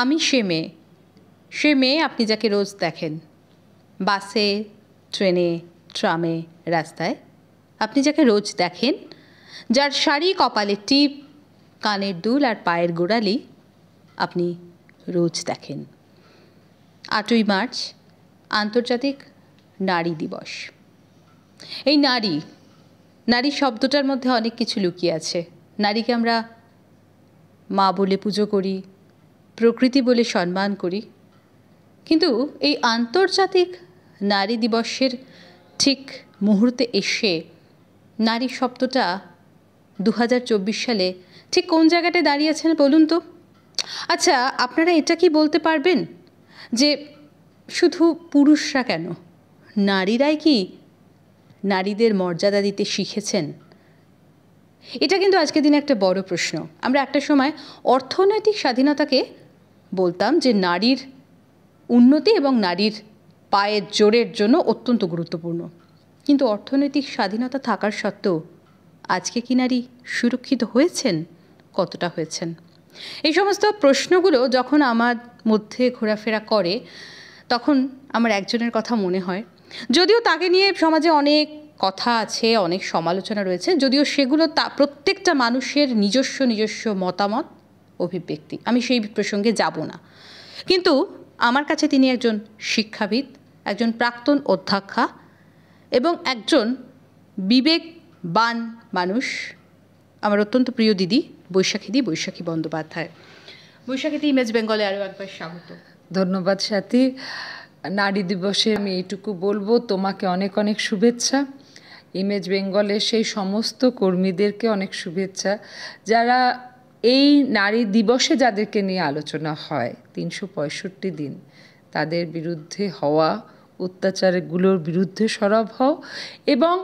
আমি সে মেয়ে সে মেয়ে আপনি যাকে রোজ দেখেন বাসে ট্রেনে ট্রামে রাস্তায় আপনি যাকে রোজ দেখেন যার শাড়ি কপালে টিপ কানের দুল আর পায়ের গোড়ালি আপনি রোজ দেখেন আটই মার্চ আন্তর্জাতিক নারী দিবস এই নারী নারী শব্দটার মধ্যে অনেক কিছু লুকিয়ে আছে নারীকে আমরা মা বলে পুজো করি প্রকৃতি বলে সম্মান করি কিন্তু এই আন্তর্জাতিক নারী দিবসের ঠিক মুহূর্তে এসে নারী শব্দটা দু সালে ঠিক কোন জায়গাটায় আছেন বলুন তো আচ্ছা আপনারা এটা কি বলতে পারবেন যে শুধু পুরুষরা কেন নারীরাই কি নারীদের মর্যাদা দিতে শিখেছেন এটা কিন্তু আজকের দিনে একটা বড় প্রশ্ন আমরা একটা সময় অর্থনৈতিক স্বাধীনতাকে বলতাম যে নারীর উন্নতি এবং নারীর পায়ের জোরের জন্য অত্যন্ত গুরুত্বপূর্ণ কিন্তু অর্থনৈতিক স্বাধীনতা থাকার সত্ত্বেও আজকে কি নারী সুরক্ষিত হয়েছেন কতটা হয়েছেন এই সমস্ত প্রশ্নগুলো যখন আমার মধ্যে ঘোরাফেরা করে তখন আমার একজনের কথা মনে হয় যদিও তাকে নিয়ে সমাজে অনেক কথা আছে অনেক সমালোচনা রয়েছে যদিও সেগুলো তা প্রত্যেকটা মানুষের নিজস্ব নিজস্ব মতামত অভিব্যক্তি আমি সেই প্রসঙ্গে যাব না কিন্তু আমার কাছে তিনি একজন শিক্ষাবিদ একজন প্রাক্তন অধ্যক্ষা এবং একজন বিবেকবান মানুষ আমার অত্যন্ত প্রিয় দিদি বৈশাখীদি বৈশাখী বন্দ্যোপাধ্যায় বৈশাখীদি ইমেজ বেঙ্গলে আরও একবার স্বাগত ধন্যবাদ সাথী নারী দিবসে আমি এইটুকু বলবো তোমাকে অনেক অনেক শুভেচ্ছা ইমেজ বেঙ্গলের সেই সমস্ত কর্মীদেরকে অনেক শুভেচ্ছা যারা এই নারী দিবসে যাদেরকে নিয়ে আলোচনা হয় তিনশো পঁয়ষট্টি দিন তাদের বিরুদ্ধে হওয়া অত্যাচারগুলোর বিরুদ্ধে সরব হও এবং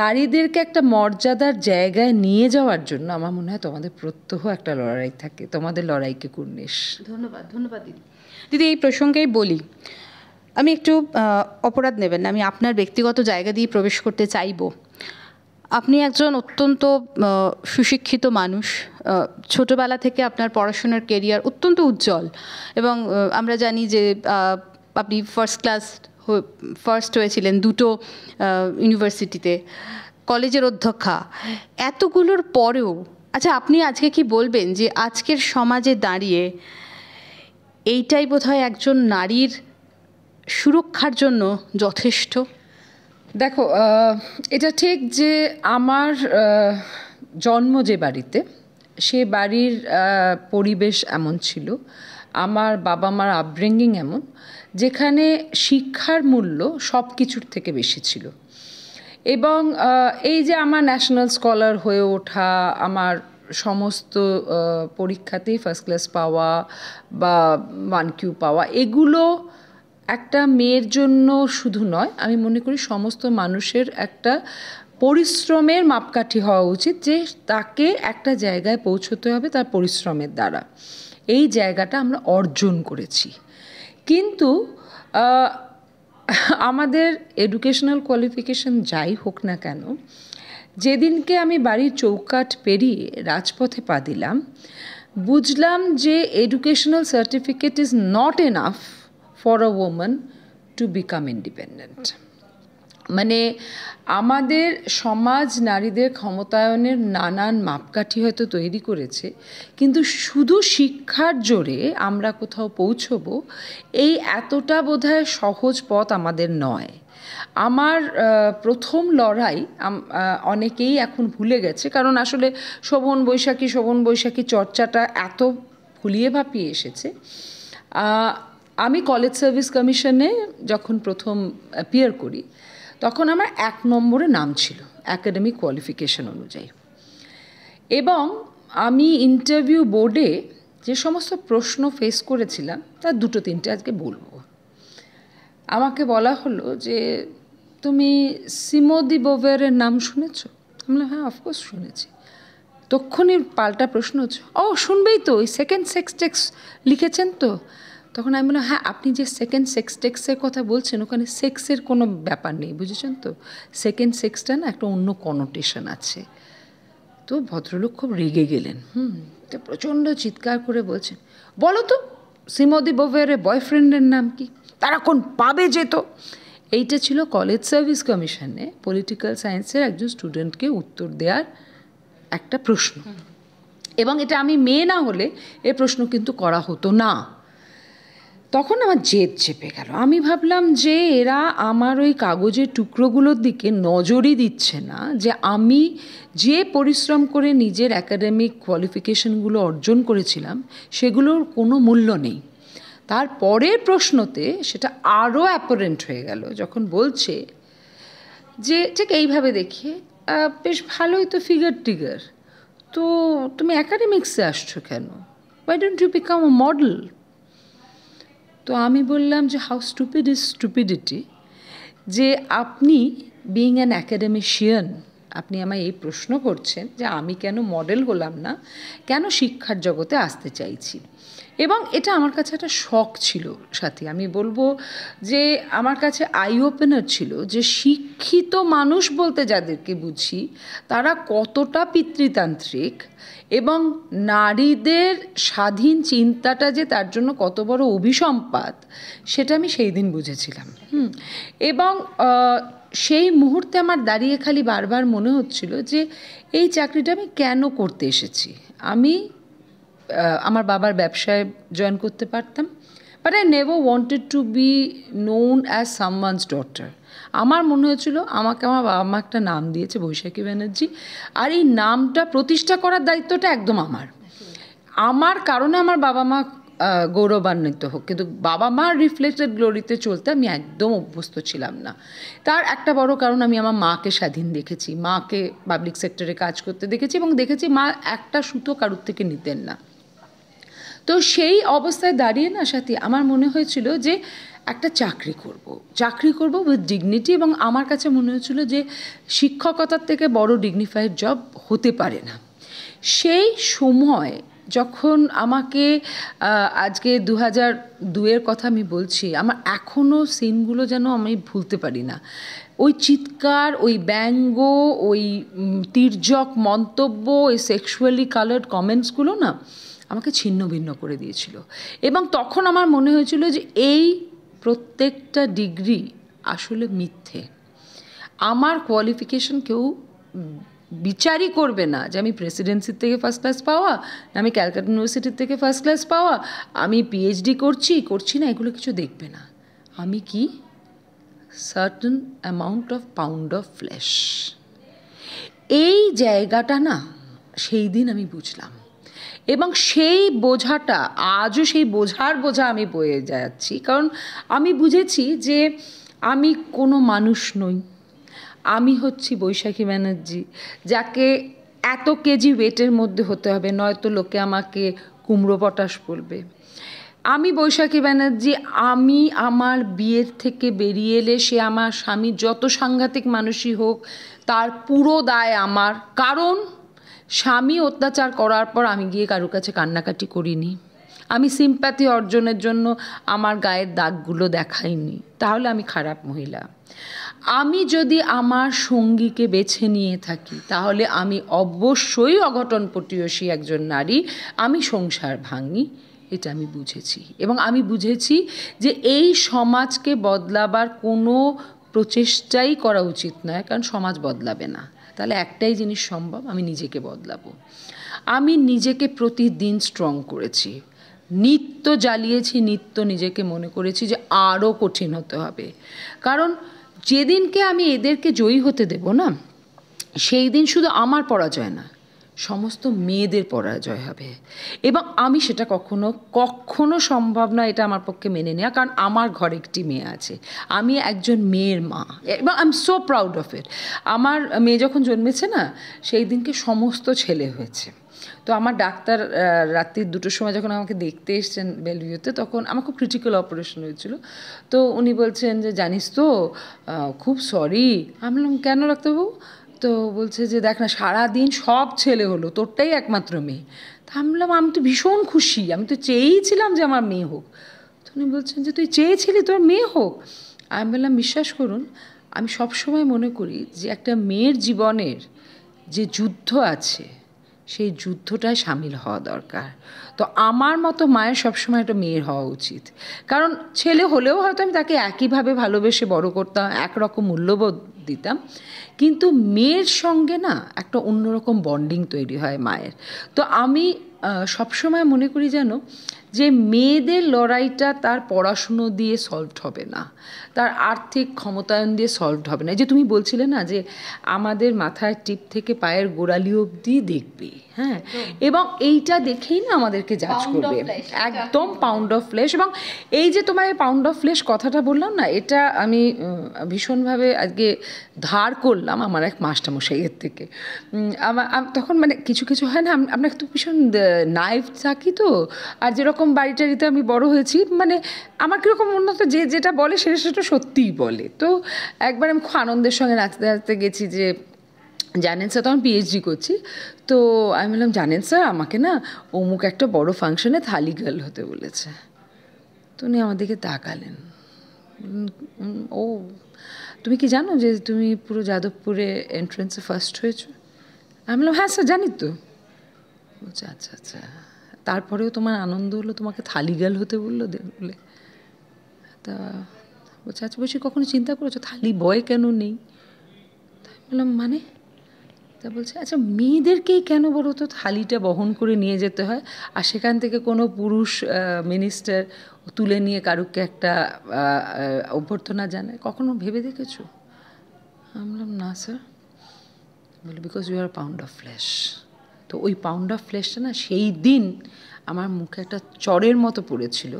নারীদেরকে একটা মর্যাদার জায়গায় নিয়ে যাওয়ার জন্য আমার মনে হয় তোমাদের প্রত্যহ একটা লড়াই থাকে তোমাদের লড়াইকে কুর্নিশ ধন্যবাদ ধন্যবাদ দিদি দিদি এই প্রসঙ্গেই বলি আমি একটু অপরাধ নেবেন আমি আপনার ব্যক্তিগত জায়গা দিয়ে প্রবেশ করতে চাইবো আপনি একজন অত্যন্ত সুশিক্ষিত মানুষ ছোটবেলা থেকে আপনার পড়াশোনার কেরিয়ার অত্যন্ত উজ্জ্বল এবং আমরা জানি যে আপনি ফার্স্ট ক্লাস ফার্স্ট হয়েছিলেন দুটো ইউনিভার্সিটিতে কলেজের অধ্যক্ষা এতগুলোর পরেও আচ্ছা আপনি আজকে কি বলবেন যে আজকের সমাজে দাঁড়িয়ে এইটাই বোধহয় একজন নারীর সুরক্ষার জন্য যথেষ্ট দেখো এটা ঠিক যে আমার জন্ম যে বাড়িতে সে বাড়ির পরিবেশ এমন ছিল আমার বাবা মার আপব্রিঙ্গিং এমন যেখানে শিক্ষার মূল্য সব কিছুর থেকে বেশি ছিল এবং এই যে আমার ন্যাশনাল স্কলার হয়ে ওঠা আমার সমস্ত পরীক্ষাতেই ফার্স্ট ক্লাস পাওয়া বা ওয়ান কিউ পাওয়া এগুলো একটা মেয়ের জন্য শুধু নয় আমি মনে করি সমস্ত মানুষের একটা পরিশ্রমের মাপকাঠি হওয়া উচিত যে তাকে একটা জায়গায় পৌঁছতে হবে তার পরিশ্রমের দ্বারা এই জায়গাটা আমরা অর্জন করেছি কিন্তু আমাদের এডুকেশনাল কোয়ালিফিকেশন যাই হোক না কেন যেদিনকে আমি বাড়ির চৌকাট পেরিয়ে রাজপথে পা দিলাম বুঝলাম যে educational certificate is not enough for a woman to become independent মানে আমাদের সমাজ নারীদের ক্ষমতায়নের নানান মাপকাঠি হয়তো তৈরি করেছে কিন্তু শুধু শিক্ষার জোরে আমরা কোথাও পৌঁছব এই এতটা বোধহয় সহজ পথ আমাদের নয় আমার প্রথম লড়াই অনেকেই এখন ভুলে গেছে কারণ আসলে শোভন বৈশাখী শোভন বৈশাখী চর্চাটা এত ভুলিয়ে ভাপিয়ে এসেছে আমি কলেজ সার্ভিস কমিশনে যখন প্রথম অ্যাপিয়ার করি তখন আমার এক নম্বরে নাম ছিল অ্যাকাডেমিক কোয়ালিফিকেশন অনুযায়ী এবং আমি ইন্টারভিউ বোর্ডে যে সমস্ত প্রশ্ন ফেস করেছিলাম তার দুটো তিনটে আজকে বলবো আমাকে বলা হলো যে তুমি সিমোদি বোভেরের নাম শুনেছ বললাম হ্যাঁ অফকোর্স শুনেছি তক্ষণই পাল্টা প্রশ্ন হচ্ছে ও শুনবেই তো ওই সেকেন্ড সেক্স টেক্স লিখেছেন তো তখন আমি বললাম হ্যাঁ আপনি যে সেকেন্ড সেক্স টেক্সের কথা বলছেন ওখানে সেক্সের কোনো ব্যাপার নেই বুঝেছেন তো সেকেন্ড সেক্সটা না একটা অন্য কনোটেশন আছে তো ভদ্রলোক খুব রেগে গেলেন হুম তো প্রচণ্ড চিৎকার করে বলছেন বলো তো শ্রীমতী বোভের বয়ফ্রেন্ডের নাম কি তারা কোন পাবে যেত এইটা ছিল কলেজ সার্ভিস কমিশনে পলিটিক্যাল সায়েন্সের একজন স্টুডেন্টকে উত্তর দেওয়ার একটা প্রশ্ন এবং এটা আমি মেয়ে না হলে এ প্রশ্ন কিন্তু করা হতো না তখন আমার জেদ চেপে গেল আমি ভাবলাম যে এরা আমার ওই কাগজের টুকরোগুলোর দিকে নজরই দিচ্ছে না যে আমি যে পরিশ্রম করে নিজের একাডেমিক কোয়ালিফিকেশনগুলো অর্জন করেছিলাম সেগুলোর কোনো মূল্য নেই তার পরের প্রশ্নতে সেটা আরও অ্যাপারেন্ট হয়ে গেল যখন বলছে যে ঠিক এইভাবে দেখে বেশ ভালোই তো ফিগার টিগার তো তুমি অ্যাকাডেমিক্সে আসছো কেন why don't you become a model তো আমি বললাম যে হাউ স্টুপিড ইজ স্টুপিডিটি যে আপনি বিইং অ্যান অ্যাকাডেমিশিয়ান আপনি আমায় এই প্রশ্ন করছেন যে আমি কেন মডেল হলাম না কেন শিক্ষার জগতে আসতে চাইছি এবং এটা আমার কাছে একটা শখ ছিল সাথে আমি বলবো যে আমার কাছে আই ওপেনার ছিল যে শিক্ষিত মানুষ বলতে যাদেরকে বুঝি তারা কতটা পিতৃতান্ত্রিক এবং নারীদের স্বাধীন চিন্তাটা যে তার জন্য কত বড় অভিসম্পাদ সেটা আমি সেই দিন বুঝেছিলাম এবং সেই মুহূর্তে আমার দাঁড়িয়ে খালি বারবার মনে হচ্ছিল যে এই চাকরিটা আমি কেন করতে এসেছি আমি আমার বাবার ব্যবসায় জয়েন করতে পারতাম but I never wanted to be known as someone's daughter আমার মনে হয়েছিল আমাকে আমার বাবা মা একটা নাম দিয়েছে বৈশাখী ব্যানার্জি আর এই নামটা প্রতিষ্ঠা করার দায়িত্বটা একদম আমার আমার কারণে আমার বাবা মা গৌরবান্বিত হোক কিন্তু বাবা মার রিফ্লেক্টেড গ্লোরিতে চলতে আমি একদম অভ্যস্ত ছিলাম না তার একটা বড় কারণ আমি আমার মাকে স্বাধীন দেখেছি মাকে পাবলিক সেক্টরে কাজ করতে দেখেছি এবং দেখেছি মা একটা সুতো কারুর থেকে নিতেন না তো সেই অবস্থায় দাঁড়িয়ে না সাথে আমার মনে হয়েছিল যে একটা চাকরি করব। চাকরি করব উইথ ডিগনিটি এবং আমার কাছে মনে হয়েছিল যে শিক্ষকতার থেকে বড় ডিগনিফাইড জব হতে পারে না সেই সময় যখন আমাকে আজকে দু হাজার দুয়ের কথা আমি বলছি আমার এখনও সিনগুলো যেন আমি ভুলতে পারি না ওই চিৎকার ওই ব্যঙ্গ ওই তির্যক মন্তব্য ওই সেক্সুয়ালি কালার্ড কমেন্টসগুলো না আমাকে ছিন্ন ভিন্ন করে দিয়েছিল এবং তখন আমার মনে হয়েছিল যে এই প্রত্যেকটা ডিগ্রি আসলে মিথ্যে আমার কোয়ালিফিকেশন কেউ বিচারই করবে না যে আমি প্রেসিডেন্সির থেকে ফার্স্ট ক্লাস পাওয়া আমি ক্যালকাটা ইউনিভার্সিটির থেকে ফার্স্ট ক্লাস পাওয়া আমি পিএইচডি করছি করছি না এগুলো কিছু দেখবে না আমি কি certain amount of pound of flesh এই জায়গাটা না সেই দিন আমি বুঝলাম এবং সেই বোঝাটা আজও সেই বোঝার বোঝা আমি বয়ে যাচ্ছি কারণ আমি বুঝেছি যে আমি কোনো মানুষ নই আমি হচ্ছি বৈশাখী ব্যানার্জি যাকে এত কেজি ওয়েটের মধ্যে হতে হবে নয়তো লোকে আমাকে কুমড়ো পটাশ বলবে আমি বৈশাখী ব্যানার্জি আমি আমার বিয়ের থেকে বেরিয়ে এলে সে আমার স্বামী যত সাংঘাতিক মানুষই হোক তার পুরো দায় আমার কারণ স্বামী অত্যাচার করার পর আমি গিয়ে কারোর কাছে কান্নাকাটি করিনি আমি সিম্প্যাথি অর্জনের জন্য আমার গায়ের দাগগুলো দেখাইনি তাহলে আমি খারাপ মহিলা আমি যদি আমার সঙ্গীকে বেছে নিয়ে থাকি তাহলে আমি অবশ্যই অঘটন পটীয়সী একজন নারী আমি সংসার ভাঙি এটা আমি বুঝেছি এবং আমি বুঝেছি যে এই সমাজকে বদলাবার কোনো প্রচেষ্টাই করা উচিত নয় কারণ সমাজ বদলাবে না তাহলে একটাই জিনিস সম্ভব আমি নিজেকে বদলাবো আমি নিজেকে প্রতিদিন স্ট্রং করেছি নিত্য জ্বালিয়েছি নিত্য নিজেকে মনে করেছি যে আরও কঠিন হতে হবে কারণ যেদিনকে আমি এদেরকে জয়ী হতে দেব না সেই দিন শুধু আমার পরাজয় না সমস্ত মেয়েদের পরাজয় হবে এবং আমি সেটা কখনো কখনো সম্ভব না এটা আমার পক্ষে মেনে নেওয়া কারণ আমার ঘরে একটি মেয়ে আছে আমি একজন মেয়ের মা এবং I am so proud of it আমার মেয়ে যখন জন্মেছে না সেই দিনকে সমস্ত ছেলে হয়েছে তো আমার ডাক্তার রাত্রি দুটোর সময় যখন আমাকে দেখতে এসছেন বেলভিউতে তখন আমার খুব ক্রিটিক্যাল অপারেশন হয়েছিল তো উনি বলছেন যে জানিস তো খুব সরি আমি বললাম কেন ডাক্তারবাবু তো বলছে যে দেখ না সারাদিন সব ছেলে হলো তোরটাই একমাত্র মেয়ে তা আমি বললাম আমি তো ভীষণ খুশি আমি তো চেয়েইছিলাম যে আমার মেয়ে হোক তো উনি বলছেন যে তুই চেয়েছিলি তোর মেয়ে হোক আমি বললাম বিশ্বাস করুন আমি সবসময় মনে করি যে একটা মেয়ের জীবনের যে যুদ্ধ আছে সেই যুদ্ধটায় সামিল হওয়া দরকার তো আমার মতো মায়ের সবসময় একটা মেয়ের হওয়া উচিত কারণ ছেলে হলেও হয়তো আমি তাকে একইভাবে ভালোবেসে বড় করতাম একরকম মূল্যবোধ দিতাম কিন্তু মেয়ের সঙ্গে না একটা অন্যরকম বন্ডিং তৈরি হয় মায়ের তো আমি সবসময় মনে করি যেন যে মেয়েদের লড়াইটা তার পড়াশুনো দিয়ে সলভ হবে না তার আর্থিক ক্ষমতায়ন দিয়ে সলভড হবে না যে তুমি বলছিলে না যে আমাদের মাথায় টিপ থেকে পায়ের গোড়ালি অবধি দেখবে হ্যাঁ এবং এইটা দেখেই না আমাদেরকে জাজ করবে একদম পাউন্ড অফ ফ্লেশ এবং এই যে তোমার পাউন্ড অফ ফ্লেশ কথাটা বললাম না এটা আমি ভীষণভাবে আজকে ধার করলাম আমার এক মাস্টারমশাইয়ের থেকে আমার তখন মানে কিছু কিছু হয় না আমরা একটু ভীষণ নাইফ থাকি তো আর যেরকম বাড়িটারিতে আমি বড় হয়েছি মানে আমার কীরকম উন্নত যে যেটা বলে সেটা সেটা সত্যিই বলে তো একবার আমি খুব আনন্দের সঙ্গে নাচতে নাচতে গেছি যে জানেন স্যার তখন পিএইচডি করছি তো আমি বললাম জানেন স্যার আমাকে না অমুক একটা বড় ফাংশনে থালি গার্ল হতে বলেছে তো উনি আমাদেরকে তাকালেন ও তুমি কি জানো যে তুমি পুরো যাদবপুরে এন্ট্রেন্সে ফার্স্ট হয়েছো আমি বললাম হ্যাঁ স্যার জানি তো আচ্ছা আচ্ছা আচ্ছা তারপরেও তোমার আনন্দ হলো তোমাকে থালি গাল হতে বললো বলে তা বলছে আচ্ছা বসে কখনো চিন্তা করেছো থালি বয় কেন নেই তাই বললাম মানে তা বলছে আচ্ছা মেয়েদেরকেই কেন বলো তো থালিটা বহন করে নিয়ে যেতে হয় আর সেখান থেকে কোনো পুরুষ মিনিস্টার তুলে নিয়ে কারুকে একটা অভ্যর্থনা জানায় কখনো ভেবে দেখেছো আমি বললাম না স্যার বলি because you are pound of flesh তো ওই পাউন্ড অফ ফ্লেশটা না সেই দিন আমার মুখে একটা চরের মতো পড়েছিল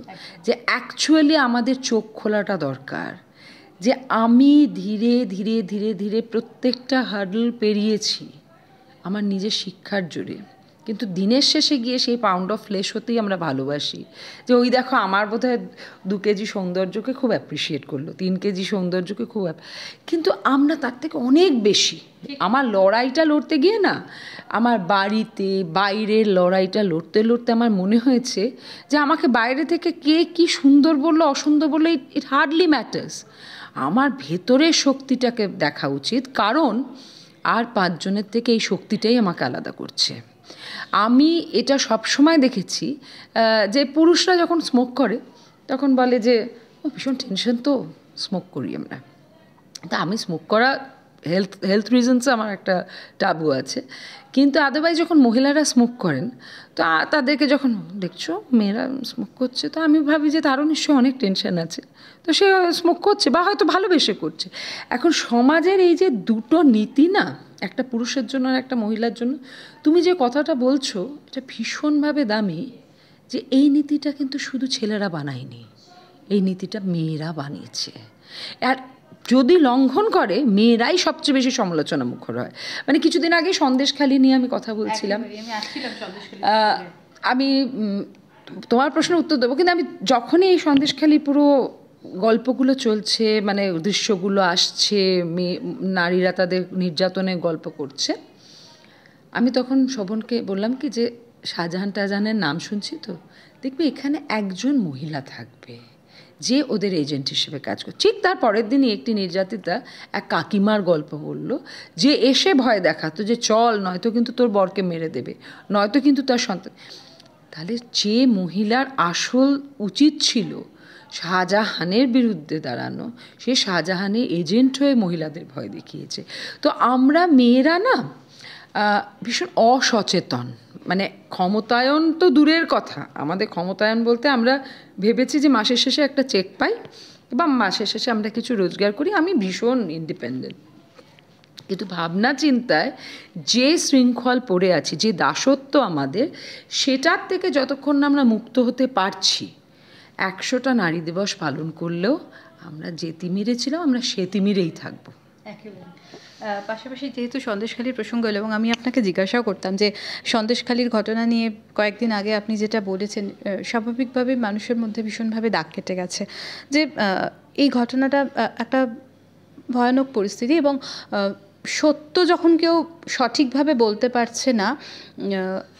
যে অ্যাকচুয়ালি আমাদের চোখ খোলাটা দরকার যে আমি ধীরে ধীরে ধীরে ধীরে প্রত্যেকটা হার্ডল পেরিয়েছি আমার নিজের শিক্ষার জোরে কিন্তু দিনের শেষে গিয়ে সেই পাউন্ড অফ ফ্লেশ হতেই আমরা ভালোবাসি যে ওই দেখো আমার বোধ হয় দু কেজি সৌন্দর্যকে খুব অ্যাপ্রিসিয়েট করলো তিন কেজি সৌন্দর্যকে খুব কিন্তু আমরা তার থেকে অনেক বেশি আমার লড়াইটা লড়তে গিয়ে না আমার বাড়িতে বাইরের লড়াইটা লড়তে লড়তে আমার মনে হয়েছে যে আমাকে বাইরে থেকে কে কি সুন্দর বললো অসুন্দর বললো ইট হার্ডলি ম্যাটার্স আমার ভেতরের শক্তিটাকে দেখা উচিত কারণ আর পাঁচজনের থেকে এই শক্তিটাই আমাকে আলাদা করছে আমি এটা সব সময় দেখেছি যে পুরুষরা যখন স্মোক করে তখন বলে যে ভীষণ টেনশন তো স্মোক করি আমরা তা আমি স্মোক করা হেলথ হেলথ রিজনসে আমার একটা টাবু আছে কিন্তু আদারওয়াইজ যখন মহিলারা স্মোক করেন তো তাদেরকে যখন দেখছো মেয়েরা স্মোক করছে তো আমি ভাবি যে তারও নিশ্চয়ই অনেক টেনশন আছে তো সে স্মোক করছে বা হয়তো ভালোবেসে করছে এখন সমাজের এই যে দুটো নীতি না একটা পুরুষের জন্য আর একটা মহিলার জন্য তুমি যে কথাটা বলছো এটা ভীষণভাবে দামি যে এই নীতিটা কিন্তু শুধু ছেলেরা বানায়নি এই নীতিটা মেয়েরা বানিয়েছে আর যদি লঙ্ঘন করে মেয়েরাই সবচেয়ে বেশি সমালোচনা মুখর হয় মানে কিছুদিন আগে সন্দেশখালি নিয়ে আমি কথা বলছিলাম আমি তোমার প্রশ্নের উত্তর দেবো কিন্তু আমি যখনই এই সন্দেশখালি পুরো গল্পগুলো চলছে মানে দৃশ্যগুলো আসছে মেয়ে নারীরা তাদের নির্যাতনের গল্প করছে আমি তখন শোভনকে বললাম কি যে শাহজাহান টাজাহানের নাম শুনছি তো দেখবে এখানে একজন মহিলা থাকবে যে ওদের এজেন্ট হিসেবে কাজ করে ঠিক তার পরের দিনই একটি নির্যাতিতা এক কাকিমার গল্প বলল যে এসে ভয় দেখাতো যে চল নয়তো কিন্তু তোর বরকে মেরে দেবে নয়তো কিন্তু তার সন্তান তাহলে যে মহিলার আসল উচিত ছিল শাহজাহানের বিরুদ্ধে দাঁড়ানো সে শাহজাহানের এজেন্ট হয়ে মহিলাদের ভয় দেখিয়েছে তো আমরা মেয়েরা না ভীষণ অসচেতন মানে ক্ষমতায়ন তো দূরের কথা আমাদের ক্ষমতায়ন বলতে আমরা ভেবেছি যে মাসের শেষে একটা চেক পাই বা মাসের শেষে আমরা কিছু রোজগার করি আমি ভীষণ ইন্ডিপেন্ডেন্ট কিন্তু ভাবনা চিন্তায় যে শৃঙ্খল পড়ে আছি যে দাসত্ব আমাদের সেটার থেকে যতক্ষণ না আমরা মুক্ত হতে পারছি একশোটা নারী দিবস পালন করলেও আমরা যে তিমিরে ছিলাম আমরা সে তিমিরেই থাকবো পাশাপাশি যেহেতু সন্দেশখালীর প্রসঙ্গ হলো এবং আমি আপনাকে জিজ্ঞাসাও করতাম যে সন্দেশখালীর ঘটনা নিয়ে কয়েকদিন আগে আপনি যেটা বলেছেন স্বাভাবিকভাবে মানুষের মধ্যে ভীষণভাবে দাগ কেটে গেছে যে এই ঘটনাটা একটা ভয়ানক পরিস্থিতি এবং সত্য যখন কেউ সঠিকভাবে বলতে পারছে না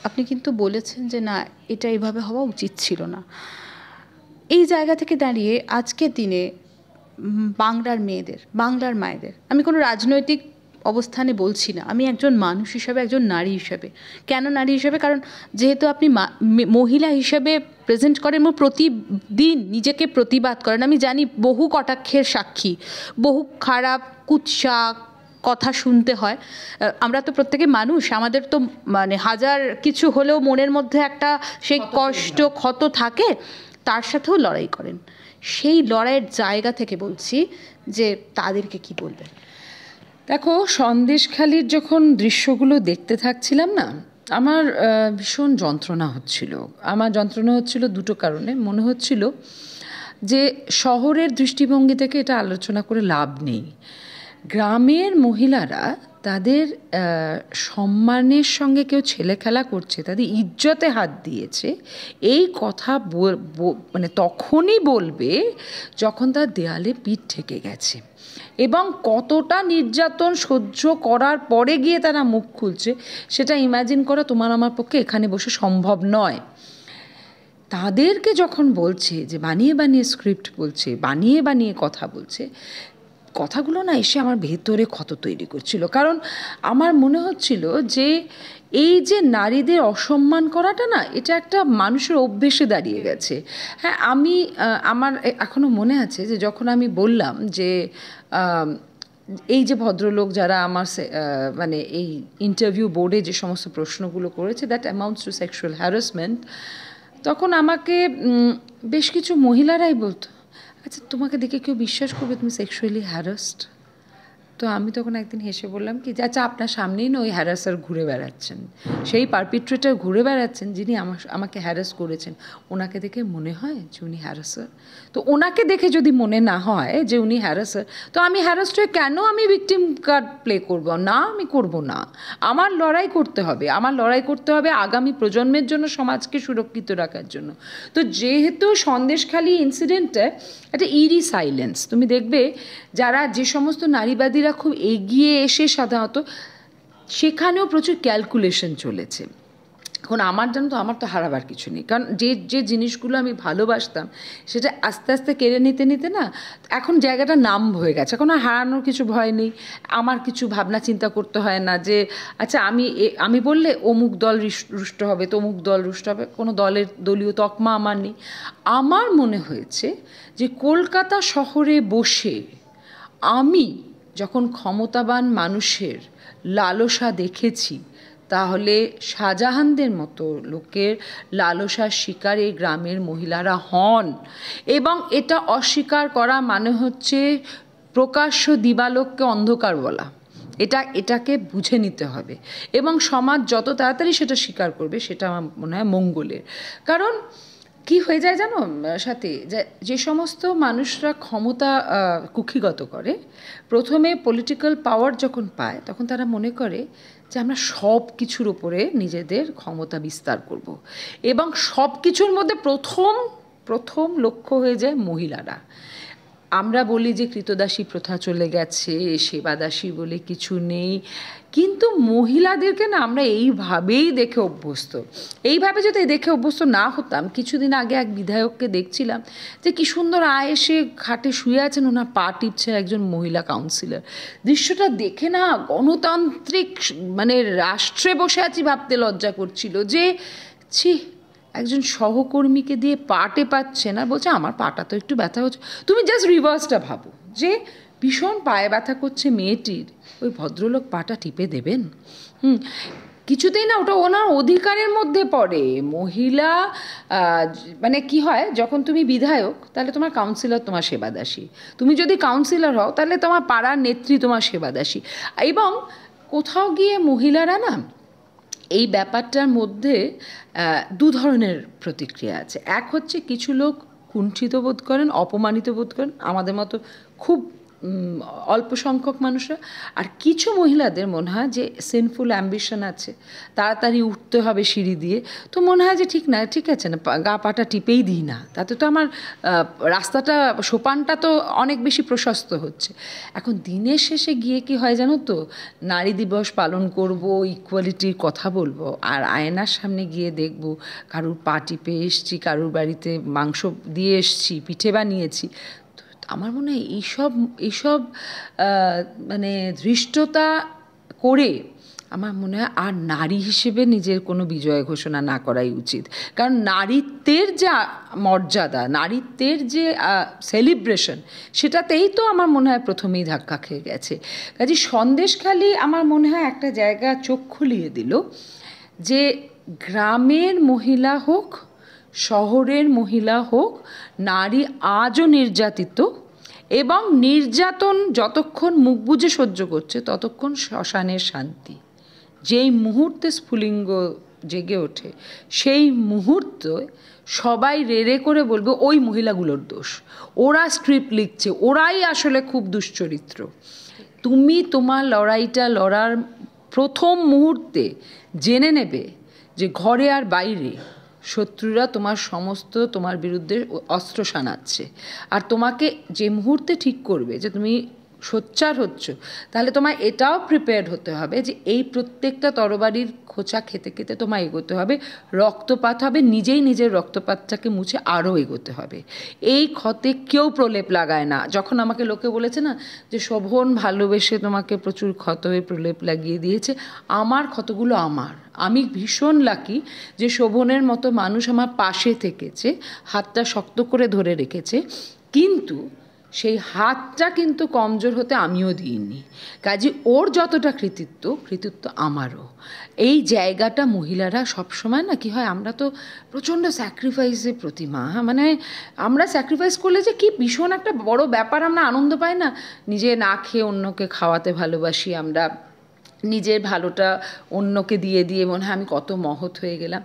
আপনি কিন্তু বলেছেন যে না এটা এইভাবে হওয়া উচিত ছিল না এই জায়গা থেকে দাঁড়িয়ে আজকের দিনে বাংলার মেয়েদের বাংলার মায়েদের আমি কোনো রাজনৈতিক অবস্থানে বলছি না আমি একজন মানুষ হিসাবে একজন নারী হিসাবে কেন নারী হিসাবে কারণ যেহেতু আপনি মহিলা হিসাবে প্রেজেন্ট করেন এবং প্রতিদিন নিজেকে প্রতিবাদ করেন আমি জানি বহু কটাক্ষের সাক্ষী বহু খারাপ কুৎসা কথা শুনতে হয় আমরা তো প্রত্যেকে মানুষ আমাদের তো মানে হাজার কিছু হলেও মনের মধ্যে একটা সেই কষ্ট ক্ষত থাকে তার সাথেও লড়াই করেন সেই লড়াইয়ের জায়গা থেকে বলছি যে তাদেরকে কি বলবেন দেখো সন্দেশখালির যখন দৃশ্যগুলো দেখতে থাকছিলাম না আমার ভীষণ যন্ত্রণা হচ্ছিল আমার যন্ত্রণা হচ্ছিল দুটো কারণে মনে হচ্ছিল যে শহরের দৃষ্টিভঙ্গি থেকে এটা আলোচনা করে লাভ নেই গ্রামের মহিলারা তাদের সম্মানের সঙ্গে কেউ ছেলেখেলা করছে তাদের ইজ্জতে হাত দিয়েছে এই কথা মানে তখনই বলবে যখন তার দেয়ালে পিঠ ঠেকে গেছে এবং কতটা নির্যাতন সহ্য করার পরে গিয়ে তারা মুখ খুলছে সেটা ইমাজিন করা তোমার আমার পক্ষে এখানে বসে সম্ভব নয় তাদেরকে যখন বলছে যে বানিয়ে বানিয়ে স্ক্রিপ্ট বলছে বানিয়ে বানিয়ে কথা বলছে কথাগুলো না এসে আমার ভেতরে ক্ষত তৈরি করছিল কারণ আমার মনে হচ্ছিল যে এই যে নারীদের অসম্মান করাটা না এটা একটা মানুষের অভ্যেসে দাঁড়িয়ে গেছে হ্যাঁ আমি আমার এখনও মনে আছে যে যখন আমি বললাম যে এই যে ভদ্রলোক যারা আমার মানে এই ইন্টারভিউ বোর্ডে যে সমস্ত প্রশ্নগুলো করেছে that amounts to sexual harassment তখন আমাকে বেশ কিছু মহিলারাই বলতো আচ্ছা তোমাকে দেখে কেউ বিশ্বাস করবে তুমি সেক্সুয়ালি হ্যারাস্ট তো আমি তখন একদিন হেসে বললাম কি যাচ্ছা আপনার সামনেই না ওই হ্যারাসার ঘুরে বেড়াচ্ছেন সেই পারপিট্রেটার ঘুরে বেড়াচ্ছেন যিনি আমাকে হ্যারাস করেছেন ওনাকে দেখে মনে হয় যে উনি হ্যারাসার তো ওনাকে দেখে যদি মনে না হয় যে উনি হ্যারাসার তো আমি হ্যারাস হয়ে কেন আমি ভিকটিম কার্ড প্লে করব না আমি করব না আমার লড়াই করতে হবে আমার লড়াই করতে হবে আগামী প্রজন্মের জন্য সমাজকে সুরক্ষিত রাখার জন্য তো যেহেতু সন্দেশখালী ইনসিডেন্টে একটা ইরি সাইলেন্স তুমি দেখবে যারা যে সমস্ত নারীবাদীরা শিল্পীরা খুব এগিয়ে এসে সাধারণত সেখানেও প্রচুর ক্যালকুলেশন চলেছে এখন আমার জানো তো আমার তো হারাবার কিছু নেই কারণ যে যে জিনিসগুলো আমি ভালোবাসতাম সেটা আস্তে আস্তে কেড়ে নিতে নিতে না এখন জায়গাটা নাম হয়ে গেছে এখন আর হারানোর কিছু ভয় নেই আমার কিছু ভাবনা চিন্তা করতে হয় না যে আচ্ছা আমি আমি বললে অমুক দল রুষ্ট হবে তমুক দল রুষ্ট হবে কোনো দলের দলীয় তকমা আমার নেই আমার মনে হয়েছে যে কলকাতা শহরে বসে আমি যখন ক্ষমতাবান মানুষের লালসা দেখেছি তাহলে শাহজাহানদের মতো লোকের লালসার শিকারে গ্রামের মহিলারা হন এবং এটা অস্বীকার করা মানে হচ্ছে প্রকাশ্য দিবালোককে অন্ধকার বলা এটা এটাকে বুঝে নিতে হবে এবং সমাজ যত তাড়াতাড়ি সেটা স্বীকার করবে সেটা আমার মনে হয় মঙ্গলের কারণ কি হয়ে যায় জানো সাথে যে সমস্ত মানুষরা ক্ষমতা কুক্ষিগত করে প্রথমে পলিটিক্যাল পাওয়ার যখন পায় তখন তারা মনে করে যে আমরা সব কিছুর উপরে নিজেদের ক্ষমতা বিস্তার করব। এবং সব কিছুর মধ্যে প্রথম প্রথম লক্ষ্য হয়ে যায় মহিলারা আমরা বলি যে কৃতদাসী প্রথা চলে গেছে সেবাদাসী বলে কিছু নেই কিন্তু মহিলাদেরকে না আমরা এইভাবেই দেখে অভ্যস্ত এইভাবে যদি দেখে অভ্যস্ত না হতাম কিছুদিন আগে এক বিধায়ককে দেখছিলাম যে কি সুন্দর আয়েসে খাটে শুয়ে আছেন ওনার পা টিপছে একজন মহিলা কাউন্সিলর দৃশ্যটা দেখে না গণতান্ত্রিক মানে রাষ্ট্রে বসে আছি ভাবতে লজ্জা করছিল যে ছি একজন সহকর্মীকে দিয়ে পাটে পাচ্ছে না বলছে আমার পাটা তো একটু ব্যথা হচ্ছে তুমি জাস্ট রিভার্সটা ভাবো যে ভীষণ পায়ে ব্যথা করছে মেয়েটির ওই ভদ্রলোক পাটা টিপে দেবেন হুম কিছুতেই না ওটা ওনার অধিকারের মধ্যে পড়ে মহিলা মানে কি হয় যখন তুমি বিধায়ক তাহলে তোমার কাউন্সিলর তোমার সেবাদাসী তুমি যদি কাউন্সিলর হও তাহলে তোমার পাড়ার নেত্রী তোমার সেবাদাসী এবং কোথাও গিয়ে মহিলারা না এই ব্যাপারটার মধ্যে দু ধরনের প্রতিক্রিয়া আছে এক হচ্ছে কিছু লোক কুণ্ঠিত বোধ করেন অপমানিত বোধ করেন আমাদের মতো খুব অল্প সংখ্যক মানুষরা আর কিছু মহিলাদের মনে হয় যে সেনফুল অ্যাম্বিশন আছে তাড়াতাড়ি উঠতে হবে সিঁড়ি দিয়ে তো মনে হয় যে ঠিক না ঠিক আছে না গা পাটা টিপেই দিই না তাতে তো আমার রাস্তাটা সোপানটা তো অনেক বেশি প্রশস্ত হচ্ছে এখন দিনের শেষে গিয়ে কি হয় জানো তো নারী দিবস পালন করব ইকুয়ালিটির কথা বলবো আর আয়নার সামনে গিয়ে দেখব কারুর পা টিপে এসছি কারুর বাড়িতে মাংস দিয়ে এসছি পিঠে বানিয়েছি আমার মনে হয় এইসব এইসব মানে ধৃষ্টতা করে আমার মনে হয় আর নারী হিসেবে নিজের কোনো বিজয় ঘোষণা না করাই উচিত কারণ নারীত্বের যা মর্যাদা নারীত্বের যে সেলিব্রেশন সেটাতেই তো আমার মনে হয় প্রথমেই ধাক্কা খেয়ে গেছে কাজে সন্দেশখালি আমার মনে হয় একটা জায়গা চোখ খুলিয়ে দিল যে গ্রামের মহিলা হোক শহরের মহিলা হোক নারী আজও নির্যাতিত এবং নির্যাতন যতক্ষণ মুখ বুঝে সহ্য করছে ততক্ষণ শ্মশানের শান্তি যেই মুহূর্তে স্ফুলিঙ্গ জেগে ওঠে সেই মুহূর্ত সবাই রেড়ে করে বলবে ওই মহিলাগুলোর দোষ ওরা স্ক্রিপ্ট লিখছে ওরাই আসলে খুব দুশ্চরিত্র তুমি তোমার লড়াইটা লড়ার প্রথম মুহূর্তে জেনে নেবে যে ঘরে আর বাইরে শত্রুরা তোমার সমস্ত তোমার বিরুদ্ধে অস্ত্র সানাচ্ছে আর তোমাকে যে মুহূর্তে ঠিক করবে যে তুমি সোচ্চার হচ্ছ তাহলে তোমায় এটাও প্রিপেয়ার হতে হবে যে এই প্রত্যেকটা তরবারির খোঁচা খেতে খেতে তোমায় এগোতে হবে রক্তপাত হবে নিজেই নিজের রক্তপাতটাকে মুছে আরও এগোতে হবে এই ক্ষতে কেউ প্রলেপ লাগায় না যখন আমাকে লোকে বলেছে না যে শোভন ভালোবেসে তোমাকে প্রচুর ক্ষত হয়ে প্রলেপ লাগিয়ে দিয়েছে আমার ক্ষতগুলো আমার আমি ভীষণ লাকি যে শোভনের মতো মানুষ আমার পাশে থেকেছে হাতটা শক্ত করে ধরে রেখেছে কিন্তু সেই হাতটা কিন্তু কমজোর হতে আমিও দিইনি কাজে ওর যতটা কৃতিত্ব কৃতিত্ব আমারও এই জায়গাটা মহিলারা সবসময় না কি হয় আমরা তো প্রচণ্ড স্যাক্রিফাইসে প্রতিমা হ্যাঁ মানে আমরা স্যাক্রিফাইস করলে যে কি ভীষণ একটা বড় ব্যাপার আমরা আনন্দ পাই না নিজে না খেয়ে অন্যকে খাওয়াতে ভালোবাসি আমরা নিজের ভালোটা অন্যকে দিয়ে দিয়ে মনে হয় আমি কত মহৎ হয়ে গেলাম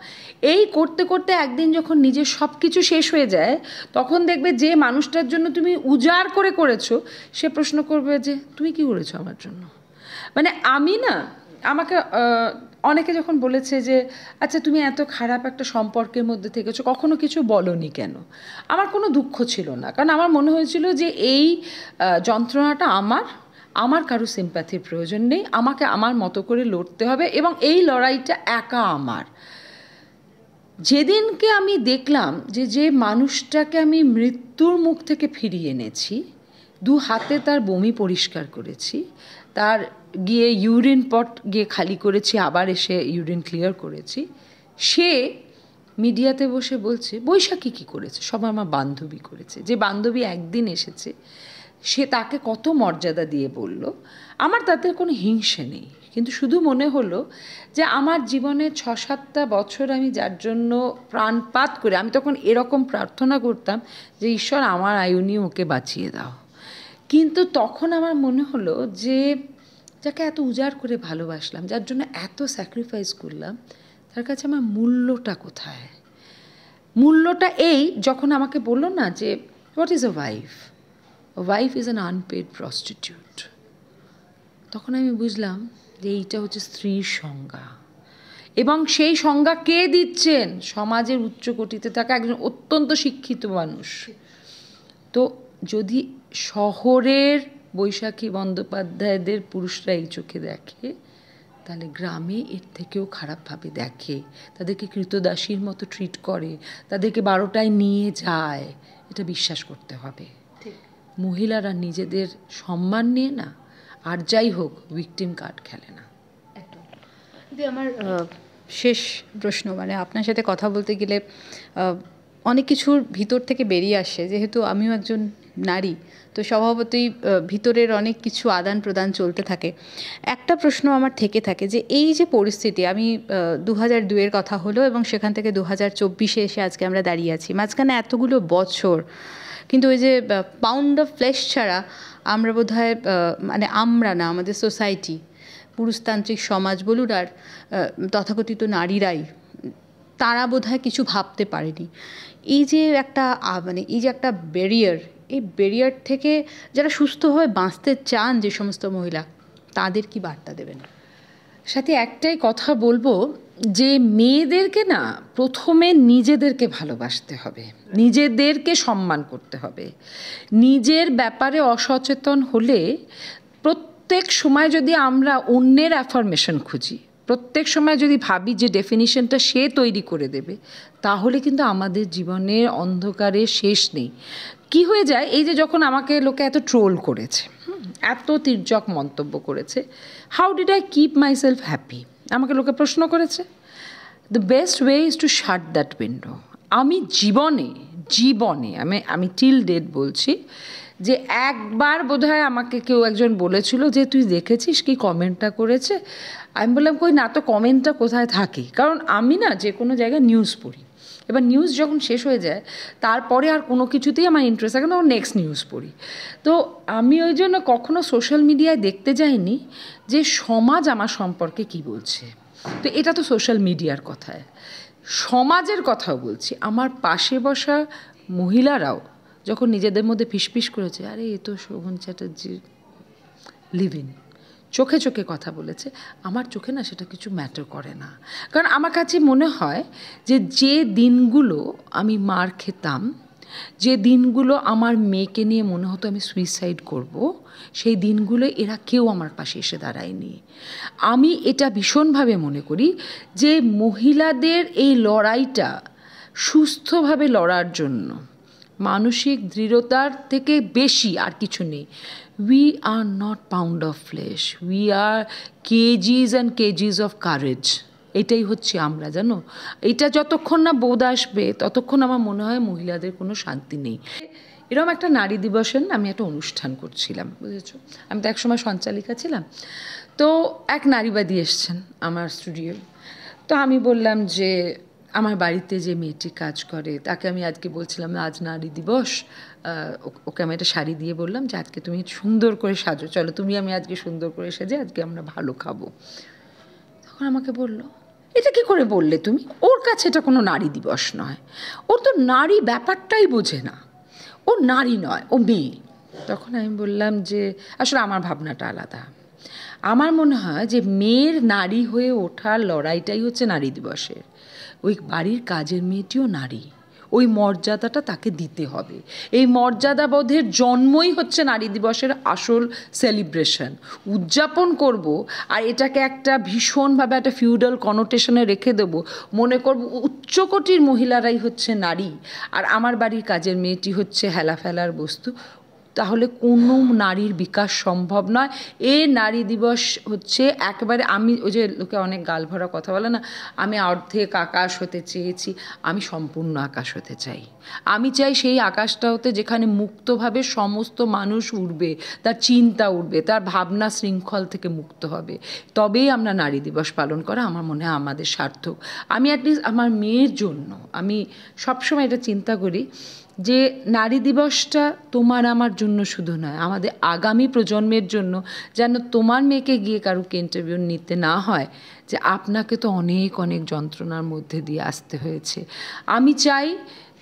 এই করতে করতে একদিন যখন নিজের সব কিছু শেষ হয়ে যায় তখন দেখবে যে মানুষটার জন্য তুমি উজাড় করে করেছো সে প্রশ্ন করবে যে তুমি কি করেছো আমার জন্য মানে আমি না আমাকে অনেকে যখন বলেছে যে আচ্ছা তুমি এত খারাপ একটা সম্পর্কের মধ্যে থেকেছো কখনো কিছু বলনি কেন আমার কোনো দুঃখ ছিল না কারণ আমার মনে হয়েছিল যে এই যন্ত্রণাটা আমার আমার কারো সিম্প্যাথির প্রয়োজন নেই আমাকে আমার মতো করে লড়তে হবে এবং এই লড়াইটা একা আমার যেদিনকে আমি দেখলাম যে যে মানুষটাকে আমি মৃত্যুর মুখ থেকে ফিরিয়ে এনেছি দু হাতে তার বমি পরিষ্কার করেছি তার গিয়ে ইউরিন পট গিয়ে খালি করেছি আবার এসে ইউরিন ক্লিয়ার করেছি সে মিডিয়াতে বসে বলছে বৈশাখী কী করেছে সব আমার বান্ধবী করেছে যে বান্ধবী একদিন এসেছে সে তাকে কত মর্যাদা দিয়ে বলল আমার তাতে কোনো হিংসে নেই কিন্তু শুধু মনে হলো যে আমার জীবনে ছ সাতটা বছর আমি যার জন্য প্রাণপাত করে আমি তখন এরকম প্রার্থনা করতাম যে ঈশ্বর আমার আয়ু নিয়ে ওকে বাঁচিয়ে দাও কিন্তু তখন আমার মনে হলো যে যাকে এত উজাড় করে ভালোবাসলাম যার জন্য এত স্যাক্রিফাইস করলাম তার কাছে আমার মূল্যটা কোথায় মূল্যটা এই যখন আমাকে বললো না যে what is a wife wife is an unpaid prostitute তখন আমি বুঝলাম যে এইটা হচ্ছে স্ত্রীর সংজ্ঞা এবং সেই সংজ্ঞা কে দিচ্ছেন সমাজের উচ্চকোটিতে থাকা একজন অত্যন্ত শিক্ষিত মানুষ তো যদি শহরের বৈশাখী বন্দ্যোপাধ্যায়দের পুরুষরা এই চোখে দেখে তাহলে গ্রামে এর থেকেও খারাপভাবে দেখে তাদেরকে কৃতদাসীর মতো ট্রিট করে তাদেরকে বারোটায় নিয়ে যায় এটা বিশ্বাস করতে হবে মহিলারা নিজেদের সম্মান নিয়ে না আর যাই হোক উইকটিম কার্ড খেলে না একদম দিদি আমার শেষ প্রশ্ন মানে আপনার সাথে কথা বলতে গেলে অনেক কিছুর ভিতর থেকে বেরিয়ে আসে যেহেতু আমিও একজন নারী তো স্বভাবতই ভিতরের অনেক কিছু আদান প্রদান চলতে থাকে একটা প্রশ্ন আমার থেকে থাকে যে এই যে পরিস্থিতি আমি দু হাজার দুয়ের কথা হলো এবং সেখান থেকে দু হাজার চব্বিশে এসে আজকে আমরা দাঁড়িয়ে আছি মাঝখানে এতগুলো বছর কিন্তু ওই যে পাউন্ড অফ ফ্লেশ ছাড়া আমরা বোধহয় মানে আমরা না আমাদের সোসাইটি পুরুষতান্ত্রিক সমাজ বলুন আর তথাকথিত নারীরাই তারা হয় কিছু ভাবতে পারেনি এই যে একটা মানে এই যে একটা ব্যারিয়ার এই ব্যারিয়ার থেকে যারা সুস্থভাবে বাঁচতে চান যে সমস্ত মহিলা তাদের কি বার্তা দেবেন সাথে একটাই কথা বলবো যে মেয়েদেরকে না প্রথমে নিজেদেরকে ভালোবাসতে হবে নিজেদেরকে সম্মান করতে হবে নিজের ব্যাপারে অসচেতন হলে প্রত্যেক সময় যদি আমরা অন্যের অ্যাফরমেশন খুঁজি প্রত্যেক সময় যদি ভাবি যে ডেফিনিশনটা সে তৈরি করে দেবে তাহলে কিন্তু আমাদের জীবনের অন্ধকারে শেষ নেই কি হয়ে যায় এই যে যখন আমাকে লোকে এত ট্রোল করেছে এত তির্যক মন্তব্য করেছে how did I keep myself happy আমাকে লোকে প্রশ্ন করেছে the best way is to shut that window আমি জীবনে জীবনে আমি আমি টিল ডেট বলছি যে একবার বোধহয় আমাকে কেউ একজন বলেছিল যে তুই দেখেছিস কি কমেন্টটা করেছে আমি বললাম কই না তো কমেন্টটা কোথায় থাকে কারণ আমি না যে কোনো জায়গায় নিউজ পড়ি এবার নিউজ যখন শেষ হয়ে যায় তারপরে আর কোনো কিছুতেই আমার ইন্টারেস্ট থাকে না নেক্সট নিউজ পড়ি তো আমি ওই জন্য কখনো সোশ্যাল মিডিয়ায় দেখতে যাইনি যে সমাজ আমার সম্পর্কে কি বলছে তো এটা তো সোশ্যাল মিডিয়ার কথায় সমাজের কথাও বলছি আমার পাশে বসা মহিলারাও যখন নিজেদের মধ্যে ফিসফিস করেছে আরে এ তো শোভন চ্যাটার্জির লিভ ইন চোখে চোখে কথা বলেছে আমার চোখে না সেটা কিছু ম্যাটার করে না কারণ আমার কাছে মনে হয় যে যে দিনগুলো আমি মার খেতাম যে দিনগুলো আমার মেয়েকে নিয়ে মনে হতো আমি সুইসাইড করব সেই দিনগুলো এরা কেউ আমার পাশে এসে দাঁড়ায়নি আমি এটা ভীষণভাবে মনে করি যে মহিলাদের এই লড়াইটা সুস্থভাবে লড়ার জন্য মানসিক দৃঢ়তার থেকে বেশি আর কিছু নেই we are not pound of flesh we are kgs and kgs of courage এটাই হচ্ছে আমরা জানো এটা যতক্ষণ না বোধ আসবে ততক্ষণ আমার মনে হয় মহিলাদের কোনো শান্তি নেই এরকম একটা নারী দিবসের আমি একটা অনুষ্ঠান করছিলাম বুঝেছো আমি তো একসময় সঞ্চালিকা ছিলাম তো এক নারীবাদী এসছেন আমার স্টুডিও তো আমি বললাম যে আমার বাড়িতে যে মেয়েটি কাজ করে তাকে আমি আজকে বলছিলাম আজ নারী দিবস ওকে আমি একটা শাড়ি দিয়ে বললাম যে আজকে তুমি সুন্দর করে সাজো চলো তুমি আমি আজকে সুন্দর করে সাজে আজকে আমরা ভালো খাবো তখন আমাকে বলল এটা কি করে বললে তুমি ওর কাছে এটা কোনো নারী দিবস নয় ওর তো নারী ব্যাপারটাই বোঝে না ও নারী নয় ও মেয়ে তখন আমি বললাম যে আসলে আমার ভাবনাটা আলাদা আমার মনে হয় যে মেয়ের নারী হয়ে ওঠার লড়াইটাই হচ্ছে নারী দিবসের ওই বাড়ির কাজের মেয়েটিও নারী ওই মর্যাদাটা তাকে দিতে হবে এই মর্যাদাবোধের জন্মই হচ্ছে নারী দিবসের আসল সেলিব্রেশন উদযাপন করব আর এটাকে একটা ভীষণভাবে একটা ফিউডাল কনোটেশনে রেখে দেব মনে করব উচ্চকোটির মহিলারাই হচ্ছে নারী আর আমার বাড়ির কাজের মেয়েটি হচ্ছে হেলাফেলার বস্তু তাহলে কোনো নারীর বিকাশ সম্ভব নয় এ নারী দিবস হচ্ছে একবারে আমি ওই যে লোকে অনেক গালভরা কথা বলে না আমি অর্ধেক আকাশ হতে চেয়েছি আমি সম্পূর্ণ আকাশ হতে চাই আমি চাই সেই আকাশটা হতে যেখানে মুক্তভাবে সমস্ত মানুষ উঠবে তার চিন্তা উঠবে তার ভাবনা শৃঙ্খল থেকে মুক্ত হবে তবেই আমরা নারী দিবস পালন করা আমার মনে হয় আমাদের সার্থক আমি অ্যাটলিস্ট আমার মেয়ের জন্য আমি সবসময় এটা চিন্তা করি যে নারী দিবসটা তোমার আমার জন্য শুধু নয় আমাদের আগামী প্রজন্মের জন্য যেন তোমার মেয়েকে গিয়ে কারুকে ইন্টারভিউ নিতে না হয় যে আপনাকে তো অনেক অনেক যন্ত্রণার মধ্যে দিয়ে আসতে হয়েছে আমি চাই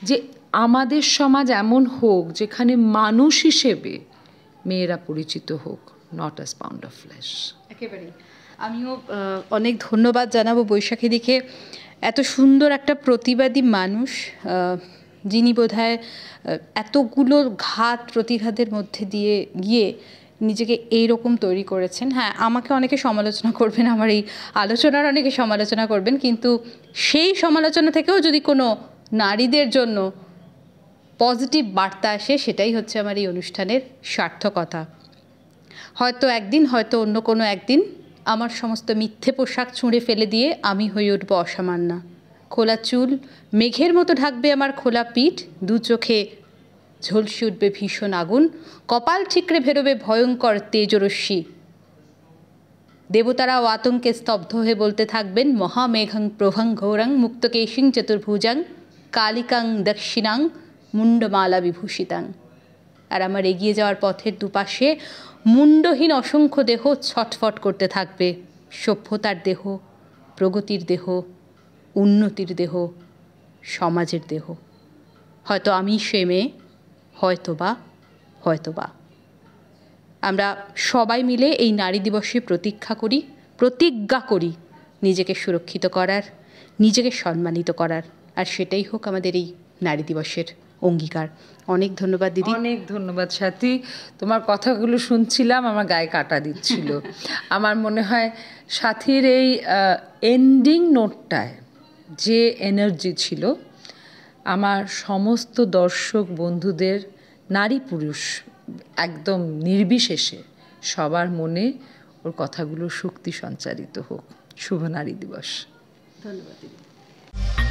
যে আমাদের সমাজ এমন হোক যেখানে মানুষ হিসেবে মেয়েরা পরিচিত হোক not as pound of flesh একেবারেই আমিও অনেক ধন্যবাদ জানাবো বৈশাখীদিকে এত সুন্দর একটা প্রতিবাদী মানুষ যিনি বোধ এতগুলো ঘাত প্রতিঘাতের মধ্যে দিয়ে গিয়ে নিজেকে এই রকম তৈরি করেছেন হ্যাঁ আমাকে অনেকে সমালোচনা করবেন আমার এই আলোচনার অনেকে সমালোচনা করবেন কিন্তু সেই সমালোচনা থেকেও যদি কোনো নারীদের জন্য পজিটিভ বার্তা আসে সেটাই হচ্ছে আমার এই অনুষ্ঠানের সার্থকতা হয়তো একদিন হয়তো অন্য কোনো একদিন আমার সমস্ত মিথ্যে পোশাক ছুঁড়ে ফেলে দিয়ে আমি হয়ে উঠবো অসামান্যা খোলা চুল মেঘের মতো ঢাকবে আমার খোলা পিঠ দু চোখে ঝলসি উঠবে ভীষণ আগুন কপাল ঠিকরে ভেরোবে ভয়ঙ্কর তেজরশ্মি দেবতারাও আতঙ্কে স্তব্ধ হয়ে বলতে থাকবেন মহামেঘং প্রভং ঘৌরাং মুক্তকেশিং চতুর্ভুজাং কালিকাং দক্ষিণাং মুন্ডমালা বিভূষিতাং আর আমার এগিয়ে যাওয়ার পথের দুপাশে মুন্ডহীন অসংখ্য দেহ ছটফট করতে থাকবে সভ্যতার দেহ প্রগতির দেহ উন্নতির দেহ সমাজের দেহ হয়তো আমি সে মেয়ে হয়তো বা হয়তো বা আমরা সবাই মিলে এই নারী দিবসে প্রতীক্ষা করি প্রতিজ্ঞা করি নিজেকে সুরক্ষিত করার নিজেকে সম্মানিত করার আর সেটাই হোক আমাদের এই নারী দিবসের অঙ্গীকার অনেক ধন্যবাদ দিদি অনেক ধন্যবাদ সাথী তোমার কথাগুলো শুনছিলাম আমার গায়ে কাটা দিচ্ছিল আমার মনে হয় সাথীর এই এন্ডিং নোটটায় যে এনার্জি ছিল আমার সমস্ত দর্শক বন্ধুদের নারী পুরুষ একদম নির্বিশেষে সবার মনে ওর কথাগুলো শক্তি সঞ্চারিত হোক শুভ নারী দিবস ধন্যবাদ